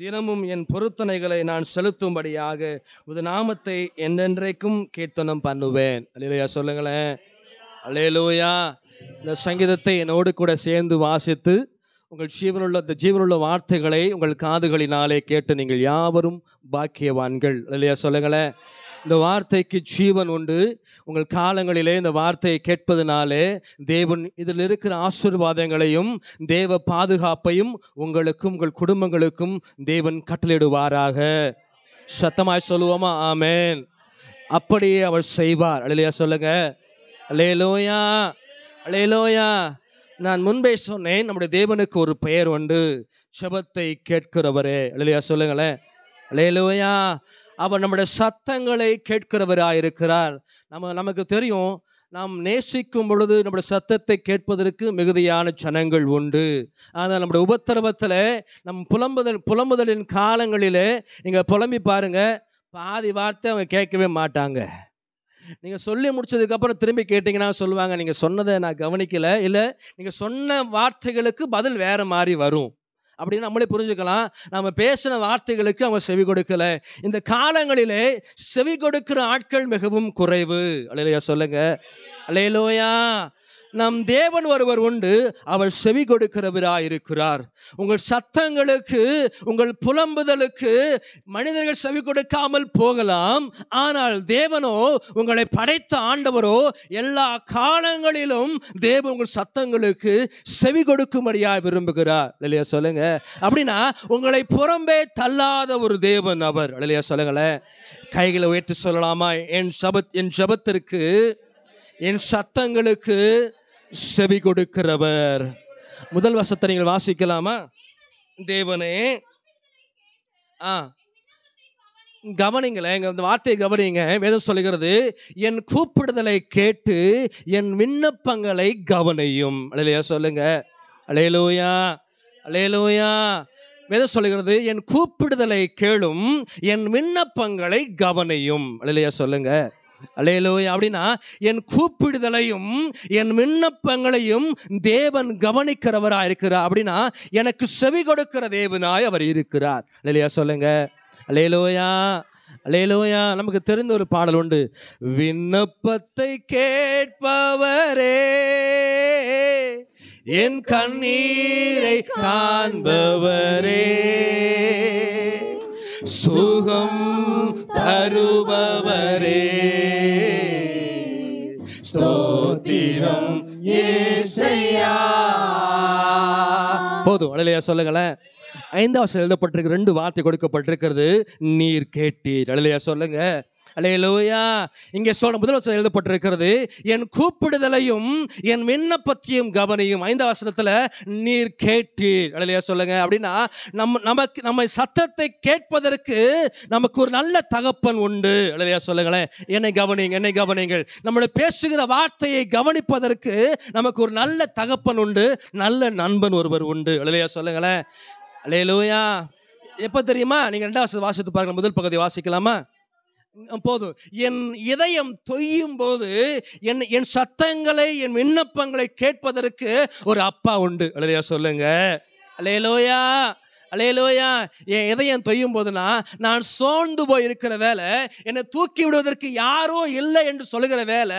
தினமும் என் பொருத்தனைகளை நான் செலுத்தும்படியாக உது நாமத்தை என்னென்றைக்கும் கீர்த்தனம் பண்ணுவேன் அலையிலையா சொல்லுங்களேன் அலையலூயா இந்த சங்கீதத்தை என்னோடு கூட சேர்ந்து வாசித்து உங்கள் ஜீவனுள்ள இந்த ஜீவனுள்ள வார்த்தைகளை உங்கள் காதுகளினாலே கேட்டு நீங்கள் யாவரும் பாக்கியவான்கள் இல்லையா சொல்லுங்களேன் இந்த வார்த்தைக்கு ஜீவன் உண்டு உங்கள் காலங்களிலே இந்த வார்த்தையை கேட்பதனாலே தேவன் இதில் இருக்கிற ஆசிர்வாதங்களையும் தேவ பாதுகாப்பையும் உங்களுக்கும் உங்கள் குடும்பங்களுக்கும் தேவன் கட்டளிடுவாராக சத்தமாய் சொல்லுவோமா ஆமேன் அப்படியே அவள் செய்வார் அழிலையா சொல்லுங்க அலேலோயா அலேலோயா நான் முன்பே சொன்னேன் நம்முடைய தேவனுக்கு ஒரு பெயர் உண்டு செபத்தை கேட்கிறவரே அழிலையா சொல்லுங்களேன் அலேலோயா அவர் நம்முடைய சத்தங்களை கேட்கிறவராயிருக்கிறார் நம்ம நமக்கு தெரியும் நாம் நேசிக்கும் பொழுது நம்முடைய சத்தத்தை கேட்பதற்கு மிகுதியான ஜனங்கள் உண்டு ஆனால் நம்முடைய உபத்திரவத்தில் நம் புலம்புதல் புலம்புதலின் காலங்களிலே நீங்கள் புலம்பி பாருங்கள் பாதி வார்த்தை அவங்க கேட்கவே மாட்டாங்க நீங்கள் சொல்லி முடிச்சதுக்கப்புறம் திரும்பி கேட்டிங்கன்னா சொல்லுவாங்க நீங்கள் சொன்னதை நான் கவனிக்கலை இல்லை நீங்கள் சொன்ன வார்த்தைகளுக்கு பதில் வேறு மாதிரி வரும் அப்படின்னு நம்மளே புரிஞ்சுக்கலாம் நம்ம பேசின வார்த்தைகளுக்கு அவங்க செவி கொடுக்கல இந்த காலங்களிலே செவி கொடுக்கிற ஆட்கள் மிகவும் குறைவு அலையிலையா சொல்லுங்க அலையிலோயா நம் தேவன் ஒருவர் உண்டு அவர் செவி கொடுக்கிறவராய் இருக்கிறார் உங்கள் சத்தங்களுக்கு உங்கள் புலம்புதலுக்கு மனிதர்கள் செவி கொடுக்காமல் போகலாம் ஆனால் தேவனோ உங்களை படைத்த ஆண்டவரோ எல்லா காலங்களிலும் தேவ உங்கள் சத்தங்களுக்கு செவி கொடுக்கும்படியா விரும்புகிறார் இல்லையா சொல்லுங்க அப்படின்னா உங்களை புறம்பே தள்ளாத ஒரு தேவன் அவர் இல்லையா சொல்லுங்களேன் கைகளை உயர்த்தி சொல்லலாமா என் சபத் என் சபத்திற்கு என் சத்தங்களுக்கு செவி கொடுக்கிறவர் முதல் வசத்தை நீங்கள் வாசிக்கலாமா தேவனே ஆ கவனிங்களேன் எங்கள் இந்த வார்த்தையை கவனிங்க வேதம் சொல்லுகிறது என் கூப்பிடுதலை கேட்டு என் விண்ணப்பங்களை கவனியும் அலையிலையா சொல்லுங்க அலையலூயா அலையலூயா வேதம் சொல்லுகிறது என் கூப்பிடுதலை கேளும் என் விண்ணப்பங்களை கவனியும் அலையிலையா சொல்லுங்கள் அலையலோய் அப்படின்னா என் கூப்பிடுதலையும் என் விண்ணப்பங்களையும் தேவன் கவனிக்கிறவராக இருக்கிறார் அப்படின்னா எனக்கு செவி கொடுக்கிற தேவனாய் அவர் இருக்கிறார் இல்லையா சொல்லுங்க அலையலோயா அலையலோயா நமக்கு தெரிந்த ஒரு பாடல் உண்டு விண்ணப்பத்தை கேட்பவரே என் கண்ணீரை காண்பவரே சுகம் தருபவரே ஸ்தோத்திரம் ஏசையா போதும் அழலையா சொல்லுங்களேன் ஐந்தாவது எழுதப்பட்டிருக்கு ரெண்டு வார்த்தை கொடுக்கப்பட்டிருக்கிறது நீர் கேட்டீர் அழலையா சொல்லுங்க அலையலோயா இங்கே சொல்ல முதல் எழுதப்பட்டிருக்கிறது என் கூப்பிடுதலையும் என் விண்ணப்பத்தையும் கவனியும் ஐந்த வசனத்தில் நீர் கேட்டீர் அலையா சொல்லுங்க அப்படின்னா நம்ம நமக்கு நம்ம சத்தத்தை கேட்பதற்கு நமக்கு ஒரு நல்ல தகப்பன் உண்டு அலையா சொல்லுங்களேன் என்னை கவனிங்க என்னை கவனிங்கள் நம்மளை பேசுகிற வார்த்தையை கவனிப்பதற்கு நமக்கு ஒரு நல்ல தகப்பன் உண்டு நல்ல நண்பன் ஒருவர் உண்டு அலையா சொல்லுங்களேன் அலையலோயா எப்போ தெரியுமா நீங்கள் ரெண்டாவது வாசித்து பாருங்கள் முதல் பகுதி வாசிக்கலாமா போது என் இதயம் தொய்யும் போது என் என் சத்தங்களை என் விண்ணப்பங்களை கேட்பதற்கு ஒரு அப்பா உண்டு இல்லையா சொல்லுங்க அலையலோயா அலையலோயா என் இதயம் தொய்யும் போதுனா நான் சோர்ந்து போய் இருக்கிற வேலை என்னை தூக்கி விடுவதற்கு யாரோ இல்லை என்று சொல்லுகிற வேலை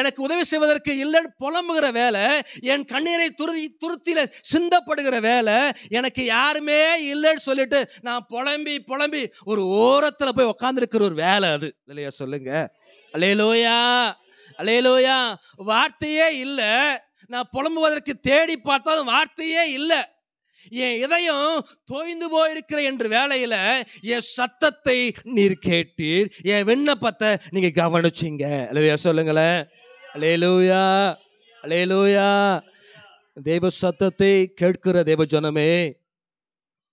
எனக்கு உதவி செய்வதற்கு இல்லைன்னு புலம்புகிற வேலை என் கண்ணீரை துருதி துருத்தியில் சிந்தப்படுகிற வேலை எனக்கு யாருமே இல்லைன்னு சொல்லிட்டு நான் புலம்பி புலம்பி ஒரு ஓரத்தில் போய் உட்காந்துருக்கிற ஒரு வேலை அது இல்லையா சொல்லுங்க அலையலோயா அலையலோயா வார்த்தையே இல்லை நான் புலம்புவதற்கு தேடி பார்த்தாலும் வார்த்தையே இல்லை என் இதயம் தோய்ந்து போயிருக்கிற என்று வேலையில் என் சத்தத்தை நீர் கேட்டீர் என் விண்ணப்பத்தை நீங்கள் கவனிச்சிங்க சொல்லுங்களேன் அலேலூயா அலேலூயா தெய்வ சத்தத்தை கேட்கிற தெய்வ ஜனமே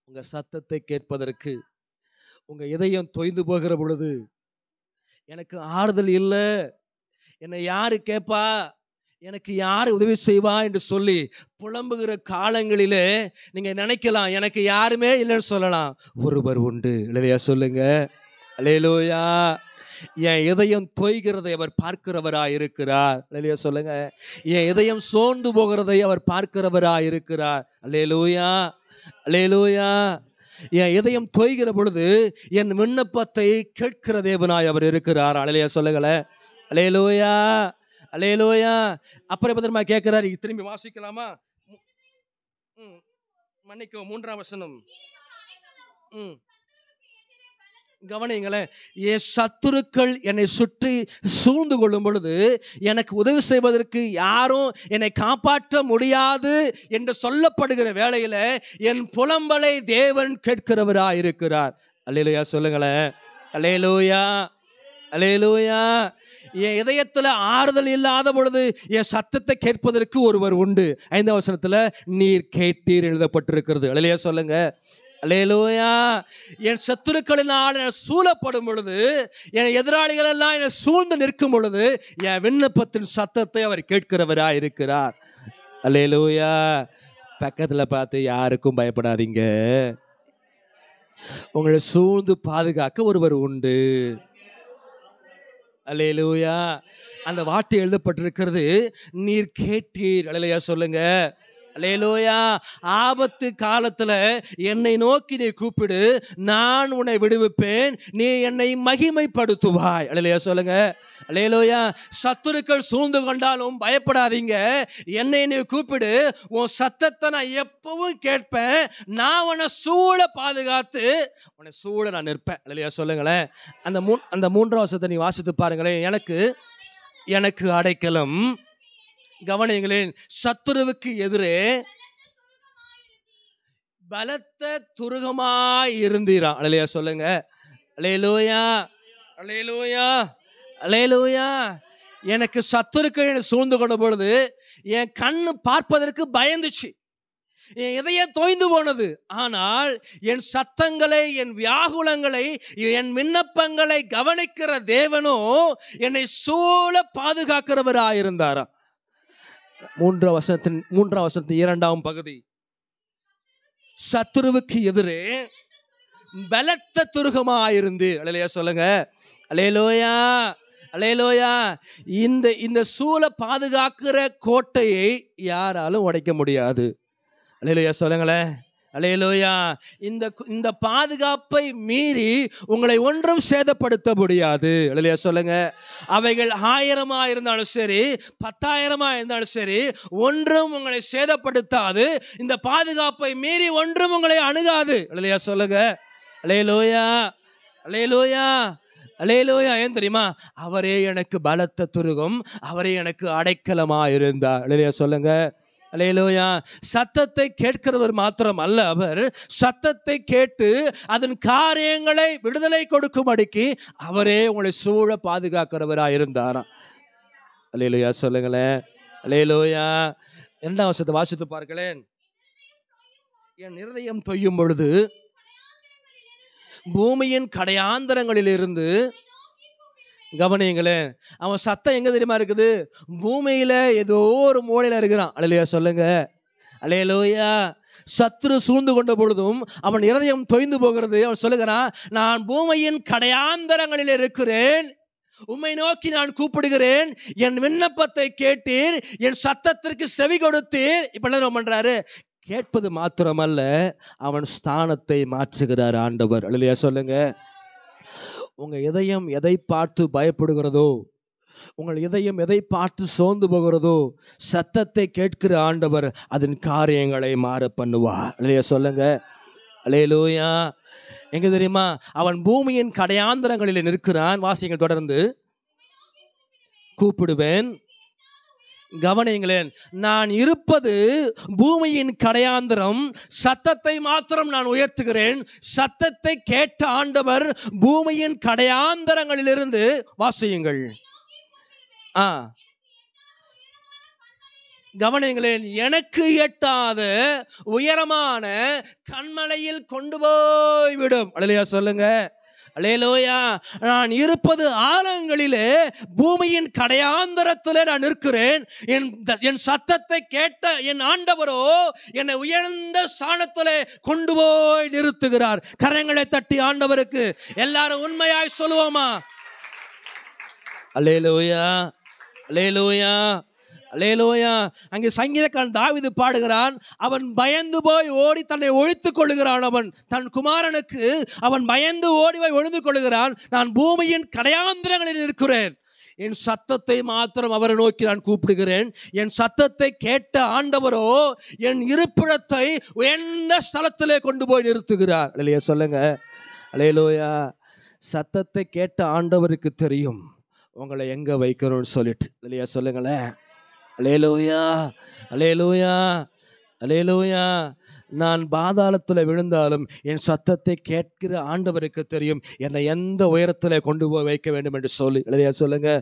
உங்கள் சத்தத்தை கேட்பதற்கு உங்கள் இதயம் தொய்ந்து போகிற பொழுது எனக்கு ஆறுதல் இல்லை என்னை யாரு கேட்பா எனக்கு யார் உதவி செய்வா என்று சொல்லி புலம்புகிற காலங்களிலே நீங்கள் நினைக்கலாம் எனக்கு யாருமே இல்லைன்னு சொல்லலாம் ஒருவர் உண்டு இல்லையா சொல்லுங்க அலையலோயா என் இதயம் தொய்கிறதை அவர் பார்க்கிறவராய் இருக்கிறார் இல்லையா சொல்லுங்க என் இதயம் சோர்ந்து போகிறதை அவர் பார்க்கிறவராய் இருக்கிறார் அலேலூயா அலேலூயா என் இதயம் தொய்கிற பொழுது என் விண்ணப்பத்தை கேட்கிற தேவனாய் அவர் இருக்கிறார் அலையா சொல்லுங்களேன் அலேலூயா அலையலோயா அப்புறம் பத்திரமா கேட்கிறாரு கேட்குறாரு திரும்பி வாசிக்கலாமா ம் மன்னிக்கும் மூன்றாம் வசனம் ம் கவனிங்களேன் என் சத்துருக்கள் என்னை சுற்றி சூழ்ந்து கொள்ளும் பொழுது எனக்கு உதவி செய்வதற்கு யாரும் என்னை காப்பாற்ற முடியாது என்று சொல்லப்படுகிற வேளையில் என் புலம்பலை தேவன் கேட்கிறவராக இருக்கிறார் அல்லையிலோயா சொல்லுங்களேன் அலையலோயா அலையலோயா என் இதயத்தில் ஆறுதல் இல்லாத பொழுது என் சத்தத்தை கேட்பதற்கு ஒருவர் உண்டு ஐந்த வசனத்தில் நீர் கேட்டீர் எழுதப்பட்டிருக்கிறது இல்லையா சொல்லுங்க அலேலோயா என் சத்துருக்களினால் என சூழப்படும் பொழுது என் எதிராளிகள் எல்லாம் என்னை சூழ்ந்து நிற்கும் பொழுது என் விண்ணப்பத்தின் சத்தத்தை அவர் கேட்கிறவராக இருக்கிறார் அலேலோயா பக்கத்தில் பார்த்து யாருக்கும் பயப்படாதீங்க உங்களை சூழ்ந்து பாதுகாக்க ஒருவர் உண்டு அலையலூயா அந்த வார்த்தை எழுதப்பட்டிருக்கிறது நீர் கேட்டீர் அலையா சொல்லுங்கள் லேலோயா ஆபத்து காலத்தில் என்னை நோக்கி நீ கூப்பிடு நான் உன்னை விடுவிப்பேன் நீ என்னை மகிமைப்படுத்துவாய் அலையிலையா சொல்லுங்க அலையலோயா சத்துருக்கள் சூழ்ந்து கொண்டாலும் பயப்படாதீங்க என்னை நீ கூப்பிடு உன் சத்தத்தை நான் எப்பவும் கேட்பேன் நான் உன்னை சூழ பாதுகாத்து உன்னை சூழ நான் நிற்பேன் இல்லையா சொல்லுங்களேன் அந்த மூ அந்த மூன்றாம் வருஷத்தை நீ வாசித்து பாருங்களேன் எனக்கு எனக்கு அடைக்கலம் கவனிங்களேன் சத்துருவுக்கு எதிரே பலத்த துருகமாய் இருந்தீரா அலையா சொல்லுங்க அலையலூயா அலையலூயா அலையலூயா எனக்கு சத்துருக்கு சூழ்ந்து கொண்ட பொழுது என் கண்ணு பார்ப்பதற்கு பயந்துச்சு என் இதய தோய்ந்து போனது ஆனால் என் சத்தங்களை என் வியாகுலங்களை என் விண்ணப்பங்களை கவனிக்கிற தேவனும் என்னை சூழ பாதுகாக்கிறவராயிருந்தாராம் மூன்றாம் வசனத்தின் மூன்றாம் வசனத்தின் இரண்டாம் பகுதி சத்துருவுக்கு எதிரே பலத்த துருகமாயிருந்து அலையிலயா சொல்லுங்க அலையலோயா அலையலோயா இந்த இந்த சூளை பாதுகாக்கிற கோட்டையை யாராலும் உடைக்க முடியாது அலையலோயா சொல்லுங்களேன் அலையலோயா இந்த இந்த பாதுகாப்பை மீறி உங்களை ஒன்றும் சேதப்படுத்த முடியாது இல்லையா சொல்லுங்க அவைகள் ஆயிரமா இருந்தாலும் சரி பத்தாயிரமா இருந்தாலும் சரி ஒன்றும் உங்களை சேதப்படுத்தாது இந்த பாதுகாப்பை மீறி ஒன்றும் உங்களை அணுகாது இல்லையா சொல்லுங்க அலையலோயா அலையலோயா அலையலோயா ஏன் தெரியுமா அவரே எனக்கு பலத்த துருகும் அவரே எனக்கு அடைக்கலமாக இருந்தா இல்லையா சொல்லுங்கள் அலையலோயா சத்தத்தை கேட்கிறவர் மாத்திரம் அல்ல அவர் சத்தத்தை கேட்டு அதன் காரியங்களை விடுதலை கொடுக்கும்படிக்கு அவரே உங்களை சூழ பாதுகாக்கிறவராக இருந்தாராம் அலையலோயா சொல்லுங்களேன் அலையலோயா என்ன வசத்தை வாசித்து பார்க்கலேன் என் நிர்ணயம் தொய்யும் பொழுது பூமியின் கடையாந்தரங்களிலிருந்து இருந்து கவனியுங்களேன் அவன் சத்தம் எங்கே தெரியுமா இருக்குது பூமியில் ஏதோ ஒரு மூலையில் இருக்கிறான் அலையிலையா சொல்லுங்க அலையலோயா சத்ரு சூழ்ந்து கொண்ட பொழுதும் அவன் இருதயம் தொய்ந்து போகிறது அவன் சொல்லுகிறான் நான் பூமியின் கடையாந்தரங்களில் இருக்கிறேன் உம்மை நோக்கி நான் கூப்பிடுகிறேன் என் விண்ணப்பத்தை கேட்டீர் என் சத்தத்திற்கு செவி கொடுத்தீர் இப்போ என்ன பண்றாரு கேட்பது மாத்திரமல்ல அவன் ஸ்தானத்தை மாற்றுகிறார் ஆண்டவர் இல்லையா சொல்லுங்க உங்கள் இதயம் எதை பார்த்து பயப்படுகிறதோ உங்கள் இதயம் எதை பார்த்து சோர்ந்து போகிறதோ சத்தத்தை கேட்கிற ஆண்டவர் அதன் காரியங்களை மாற பண்ணுவா இல்லையா சொல்லுங்க அலையலூயா எங்க தெரியுமா அவன் பூமியின் கடையாந்திரங்களில் நிற்கிறான் வாசிங்க தொடர்ந்து கூப்பிடுவேன் கவனியுங்களேன் நான் இருப்பது பூமியின் கடையாந்திரம் சத்தத்தை மாத்திரம் நான் உயர்த்துகிறேன் சத்தத்தை கேட்ட ஆண்டவர் பூமியின் கடையாந்தரங்களிலிருந்து வாசியுங்கள் ஆ கவனிங்களேன் எனக்கு எட்டாத உயரமான கண்மலையில் கொண்டு போய்விடும் அழலையா சொல்லுங்கள் அலேலோயா நான் இருப்பது ஆலங்களிலே பூமியின் கடையாந்தரத்திலே நான் நிற்கிறேன் என் என் சத்தத்தை கேட்ட என் ஆண்டவரோ என்னை உயர்ந்த சாணத்திலே கொண்டு போய் நிறுத்துகிறார் கரங்களை தட்டி ஆண்டவருக்கு எல்லாரும் உண்மையாய் சொல்லுவோமா அலேலோயா அலேலோயா அலேலோயா அங்கே சங்கீதக்காரன் தாவிது பாடுகிறான் அவன் பயந்து போய் ஓடி தன்னை ஒழித்துக் கொள்ளுகிறான் அவன் தன் குமாரனுக்கு அவன் பயந்து ஓடி போய் ஒழுந்து கொள்ளுகிறான் நான் பூமியின் கடையாந்திரங்களில் இருக்கிறேன் என் சத்தத்தை மாத்திரம் அவரை நோக்கி நான் கூப்பிடுகிறேன் என் சத்தத்தை கேட்ட ஆண்டவரோ என் இருப்பிடத்தை உயர்ந்த ஸ்தலத்திலே கொண்டு போய் நிறுத்துகிறார் இல்லையா சொல்லுங்க அலையலோயா சத்தத்தை கேட்ட ஆண்டவருக்கு தெரியும் உங்களை எங்கே வைக்கணும்னு சொல்லிட்டு இல்லையா சொல்லுங்களேன் அலேலோயா அலேலோயா அலேலோயா நான் பாதாளத்தில் விழுந்தாலும் என் சத்தத்தை கேட்கிற ஆண்டவருக்கு தெரியும் என்னை எந்த உயரத்தில் கொண்டு போய் வைக்க வேண்டும் என்று சொல்லி இல்லையா சொல்லுங்கள்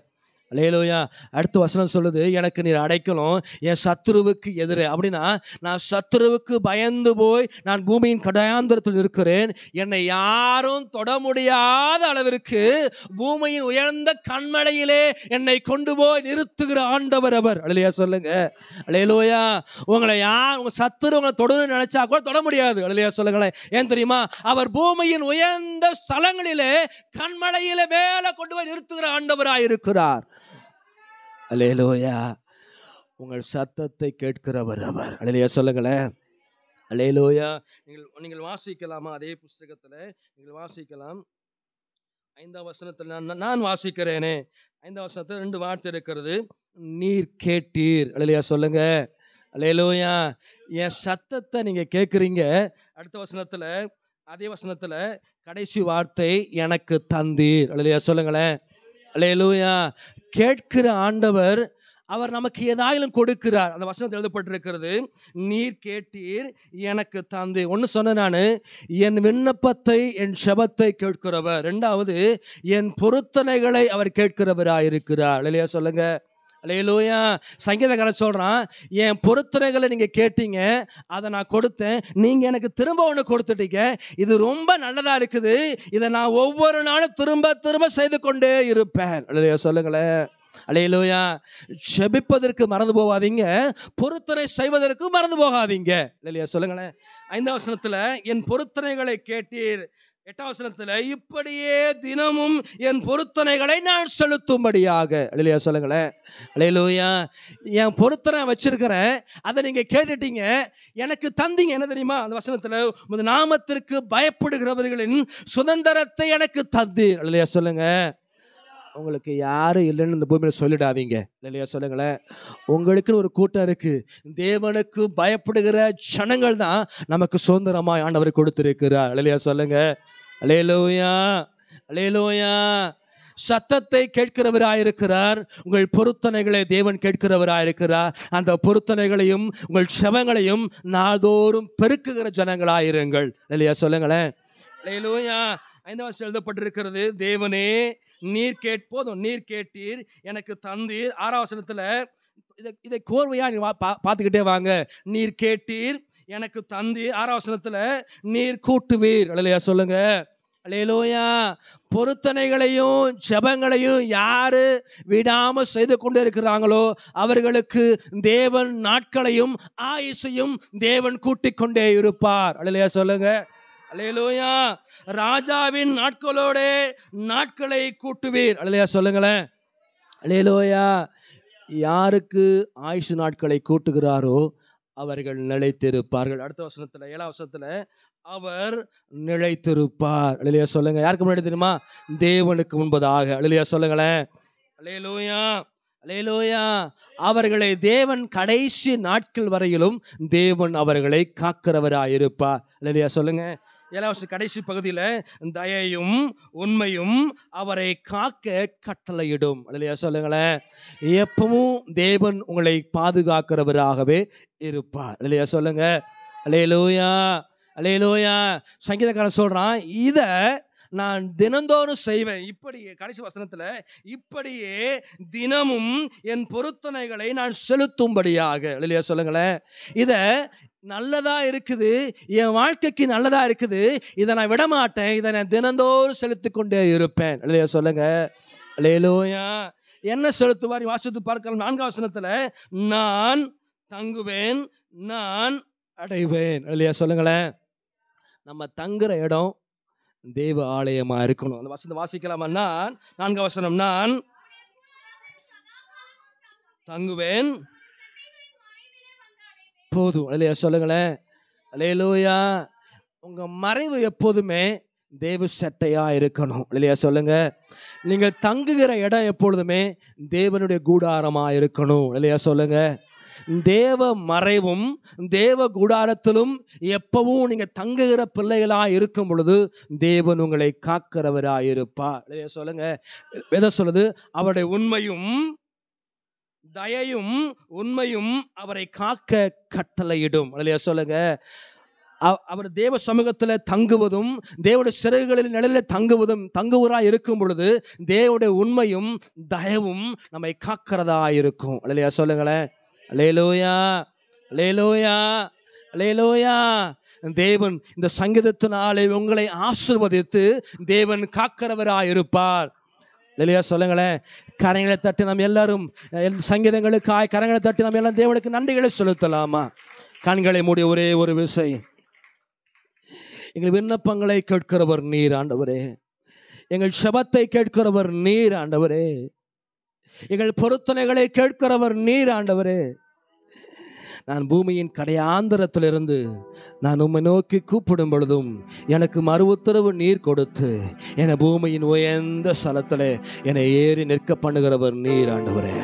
அலையலோயா அடுத்த வசனம் சொல்லுது எனக்கு நீர் அடைக்கலும் என் சத்துருவுக்கு எதிர் அப்படின்னா நான் சத்துருவுக்கு பயந்து போய் நான் பூமியின் கடையாந்திரத்தில் இருக்கிறேன் என்னை யாரும் தொட முடியாத அளவிற்கு பூமியின் உயர்ந்த கண்மலையிலே என்னை கொண்டு போய் நிறுத்துகிற ஆண்டவர் அவர் அழையா சொல்லுங்க அலையலோயா உங்களை யார் உங்க சத்துரு உங்களை தொடருன்னு நினைச்சா கூட தொட முடியாது அழையா சொல்லுங்களேன் ஏன் தெரியுமா அவர் பூமியின் உயர்ந்த ஸ்தலங்களிலே கண்மலையிலே மேல கொண்டு போய் நிறுத்துகிற ஆண்டவராக இருக்கிறார் அலேலோயா உங்கள் சத்தத்தை கேட்கிறவர் அவர் அலையிலையா சொல்லுங்களேன் அலேலோயா நீங்கள் நீங்கள் வாசிக்கலாமா அதே புஸ்தகத்தில் நீங்கள் வாசிக்கலாம் ஐந்தாம் வசனத்தில் நான் நான் வாசிக்கிறேனே ஐந்தாம் வசனத்தில் ரெண்டு வார்த்தை இருக்கிறது நீர் கேட்டீர் அலையிலையா சொல்லுங்க அலையிலோயா என் சத்தத்தை நீங்கள் கேட்குறீங்க அடுத்த வசனத்தில் அதே வசனத்தில் கடைசி வார்த்தை எனக்கு தந்தீர் அலையிலையா சொல்லுங்களேன் அலையலூயா கேட்கிற ஆண்டவர் அவர் நமக்கு ஏதாயிலும் கொடுக்கிறார் அந்த வசனத்தில் எழுதப்பட்டிருக்கிறது நீர் கேட்டீர் எனக்கு தந்து ஒன்று சொன்னேன் நான் என் விண்ணப்பத்தை என் சபத்தை கேட்கிறவர் ரெண்டாவது என் பொருத்தனைகளை அவர் கேட்கிறவராயிருக்கிறார் இல்லையா சொல்லுங்கள் அலையலூயா சங்கீதக்காரன் சொல்கிறான் என் பொருத்தனைகளை நீங்கள் கேட்டீங்க அதை நான் கொடுத்தேன் நீங்கள் எனக்கு திரும்ப ஒன்று கொடுத்துட்டீங்க இது ரொம்ப நல்லதாக இருக்குது இதை நான் ஒவ்வொரு நாளும் திரும்ப திரும்ப செய்து கொண்டே இருப்பேன் இல்லையா சொல்லுங்களேன் அலையலூயா செபிப்பதற்கு மறந்து போகாதீங்க பொறுத்துறை செய்வதற்கு மறந்து போகாதீங்க இல்லையா சொல்லுங்களேன் ஐந்தாம் வசனத்தில் என் பொறுத்துறைகளை கேட்டீர் எட்டாம் வசனத்தில் இப்படியே தினமும் என் பொருத்தனைகளை நான் செலுத்தும்படியாக இல்லையா சொல்லுங்களேன் அலையிலூயா என் பொருத்தனை வச்சிருக்கிறேன் அதை நீங்கள் கேட்டுட்டீங்க எனக்கு தந்தீங்க என்ன தெரியுமா அந்த வசனத்தில் உமது நாமத்திற்கு பயப்படுகிறவர்களின் சுதந்திரத்தை எனக்கு தந்தீர் இல்லையா சொல்லுங்கள் உங்களுக்கு யாரும் இல்லைன்னு இந்த பூமியில் சொல்லிடாதீங்க இல்லையா சொல்லுங்களேன் உங்களுக்குன்னு ஒரு கூட்டம் இருக்குது தேவனுக்கு பயப்படுகிற க்ஷணங்கள் தான் நமக்கு சுதந்திரமாக ஆண்டவர் கொடுத்துருக்கிறார் இல்லையா சொல்லுங்கள் அலேலோயா அலேலோயா சத்தத்தை கேட்கிறவராயிருக்கிறார் உங்கள் பொருத்தனைகளை தேவன் கேட்கிறவராயிருக்கிறார் அந்த பொருத்தனைகளையும் உங்கள் சவங்களையும் நாள்தோறும் பெருக்குகிற ஜனங்களாயிருங்கள் இல்லையா சொல்லுங்களேன் இல்லையிலோயா ஐந்தாம் வருஷம் எழுதப்பட்டிருக்கிறது தேவனே நீர் கேட் போதும் நீர் கேட்டீர் எனக்கு தந்தீர் ஆறாம் இதை இதை கோர்வையாக பார்த்துக்கிட்டே வாங்க நீர் கேட்டீர் எனக்கு தந்தி ஆராசனத்தில் நீர் கூட்டுவீர் அல்லையா சொல்லுங்க அல்லையிலோயா பொருத்தனைகளையும் ஜபங்களையும் யார் விடாமல் செய்து கொண்டு இருக்கிறாங்களோ அவர்களுக்கு தேவன் நாட்களையும் ஆயுசையும் தேவன் கூட்டிக் கொண்டே இருப்பார் அல்லையா சொல்லுங்க அல்லையிலோயா ராஜாவின் நாட்களோட நாட்களை கூட்டுவீர் அல்லையா சொல்லுங்களேன் அல்லையிலோயா யாருக்கு ஆயுசு நாட்களை கூட்டுகிறாரோ அவர்கள் நிலைத்திருப்பார்கள் அடுத்த வசனத்தில் ஏழாம் வசனத்தில் அவர் நிலைத்திருப்பார் அழிலையா சொல்லுங்க யாருக்கு முன்னாடி தெரியுமா தேவனுக்கு முன்பதாக அழிலையா சொல்லுங்களேன் அலே லூயா அவர்களை தேவன் கடைசி நாட்கள் வரையிலும் தேவன் அவர்களை காக்கிறவராயிருப்பார் அழிலையா சொல்லுங்க ஏழாவது கடைசி பகுதியில் தயையும் உண்மையும் அவரை காக்க கட்டளையிடும் இல்லையா சொல்லுங்களேன் எப்பவும் தேவன் உங்களை பாதுகாக்கிறவராகவே இருப்பார் இல்லையா சொல்லுங்க அலையலோயா லோயா லோயா சங்கீதக்காரன் சொல்கிறான் இதை நான் தினந்தோறும் செய்வேன் இப்படியே கடைசி வசனத்தில் இப்படியே தினமும் என் பொருத்தனைகளை நான் செலுத்தும்படியாக இல்லையா சொல்லுங்களேன் இதை நல்லதா இருக்குது என் வாழ்க்கைக்கு நல்லதா இருக்குது இதை நான் விட மாட்டேன் இதை நான் தினந்தோறும் செலுத்தி கொண்டே இருப்பேன் இல்லையா சொல்லுங்க லேலோயா என்ன செலுத்துவார் வாசித்து பார்க்கலாம் நான்காம் வசனத்தில் நான் தங்குவேன் நான் அடைவேன் இல்லையா சொல்லுங்களேன் நம்ம தங்குற இடம் தேவ ஆலயமா இருக்கணும் அந்த வசந்த வாசிக்கலாமா நான்கு வசனம் நான் தங்குவேன் போதும் இல்லையா சொல்லுங்களேன் அலையலூயா உங்க மறைவு எப்போதுமே தேவ சட்டையா இருக்கணும் இல்லையா சொல்லுங்க நீங்கள் தங்குகிற இடம் எப்பொழுதுமே தேவனுடைய கூடாரமா இருக்கணும் இல்லையா சொல்லுங்க தேவ மறைவும் தேவ குடாரத்திலும் எப்பவும் நீங்கள் தங்குகிற பிள்ளைகளாக இருக்கும் பொழுது தேவன் உங்களை காக்கிறவராக இருப்பார் சொல்லுங்க எதை சொல்லுது அவருடைய உண்மையும் தயையும் உண்மையும் அவரை காக்க கட்டளையிடும் இல்லையா சொல்லுங்க அவர் தேவ சமூகத்தில் தங்குவதும் தேவடைய சிறகுகளில் நிழலில் தங்குவதும் தங்குவதா இருக்கும் பொழுது தேவடைய உண்மையும் தயவும் நம்மை காக்கிறதா இருக்கும் இல்லையா சொல்லுங்களேன் லேலோயா லேலோயா லேலோயா தேவன் இந்த சங்கீதத்தினாலே உங்களை ஆசிர்வதித்து தேவன் காக்கிறவராயிருப்பார் இல்லையா சொல்லுங்களேன் கரங்களை தட்டி நம்ம எல்லாரும் சங்கீதங்களுக்காய் கரங்களை தட்டி நம்ம எல்லாம் தேவனுக்கு நன்றிகளை செலுத்தலாமா கண்களை மூடிய ஒரே ஒரு விசை எங்கள் விண்ணப்பங்களை கேட்கிறவர் நீர் ஆண்டவரே எங்கள் சபத்தை கேட்கிறவர் நீர் ஆண்டவரே எங்கள் பொருத்தனைகளை கேட்கிறவர் நீர் ஆண்டவரே நான் பூமியின் கடையாந்திரத்திலிருந்து நான் உம்மை நோக்கி கூப்பிடும் பொழுதும் எனக்கு மறு உத்தரவு நீர் கொடுத்து என பூமியின் உயர்ந்த ஸ்தலத்தில் என்னை ஏறி நிற்க பண்ணுகிறவர் நீர் ஆண்டவரே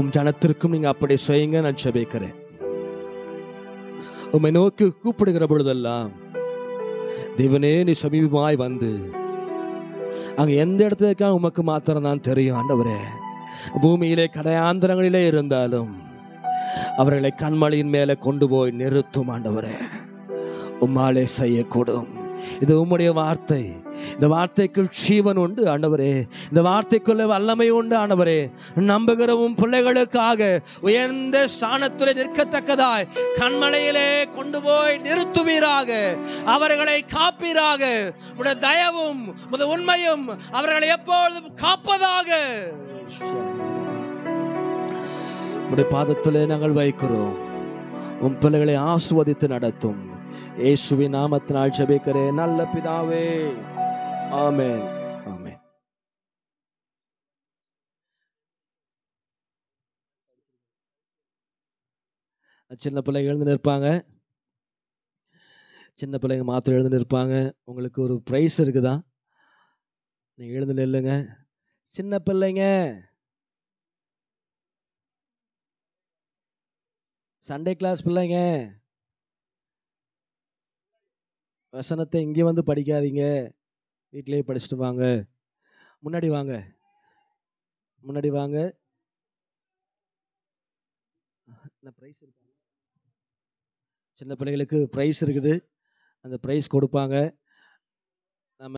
உம் ஜனத்திற்கும் நீங்கள் அப்படி செய்யுங்க நான் செபிக்கிறேன் உம்மை நோக்கி கூப்பிடுகிற பொழுதெல்லாம் தேவனே நீ சமீபமாய் வந்து அங்கே எந்த இடத்துக்கா உமக்கு மாத்திரம் தான் தெரியும் ஆண்டவரே பூமியிலே கடையாந்திரங்களிலே இருந்தாலும் அவர்களை கண்மலையின் மேலே கொண்டு போய் நிறுத்தும் ஆண்டவரே உம்மாலே செய்யக்கூடும் இது உம்முடைய வார்த்தை இந்த வார்த்தைக்குள் ஜீவன் உண்டு ஆண்டவரே இந்த வார்த்தைக்குள்ள வல்லமை உண்டு ஆண்டவரே நம்புகிறவும் பிள்ளைகளுக்காக உயர்ந்த ஸ்தானத்துறை நிற்கத்தக்கதாய் கண்மலையிலே கொண்டு போய் நிறுத்துவீராக அவர்களை காப்பீராக உடைய தயவும் உண்மையும் அவர்களை எப்பொழுதும் காப்பதாக உடைய பாதத்திலே நாங்கள் வைக்கிறோம் உன் பிள்ளைகளை ஆசுவதித்து நடத்தும் ஏசுவி நாமத்தினால் ஜபிக்கிறேன் நல்ல பிதாவே ஆமேன் ஆமேன் சின்ன பிள்ளைங்க எழுந்து நிற்பாங்க சின்ன பிள்ளைங்க மாத்திரம் எழுந்து நிற்பாங்க உங்களுக்கு ஒரு ப்ரைஸ் இருக்குதா நீங்கள் எழுந்து நில்லுங்க சின்ன பிள்ளைங்க சண்டே கிளாஸ் பிள்ளைங்க வசனத்தை இங்கே வந்து படிக்காதீங்க வீட்டிலேயே படிச்சுட்டு வாங்க முன்னாடி வாங்க முன்னாடி வாங்க ப்ரைஸ் சின்ன பிள்ளைகளுக்கு ப்ரைஸ் இருக்குது அந்த ப்ரைஸ் கொடுப்பாங்க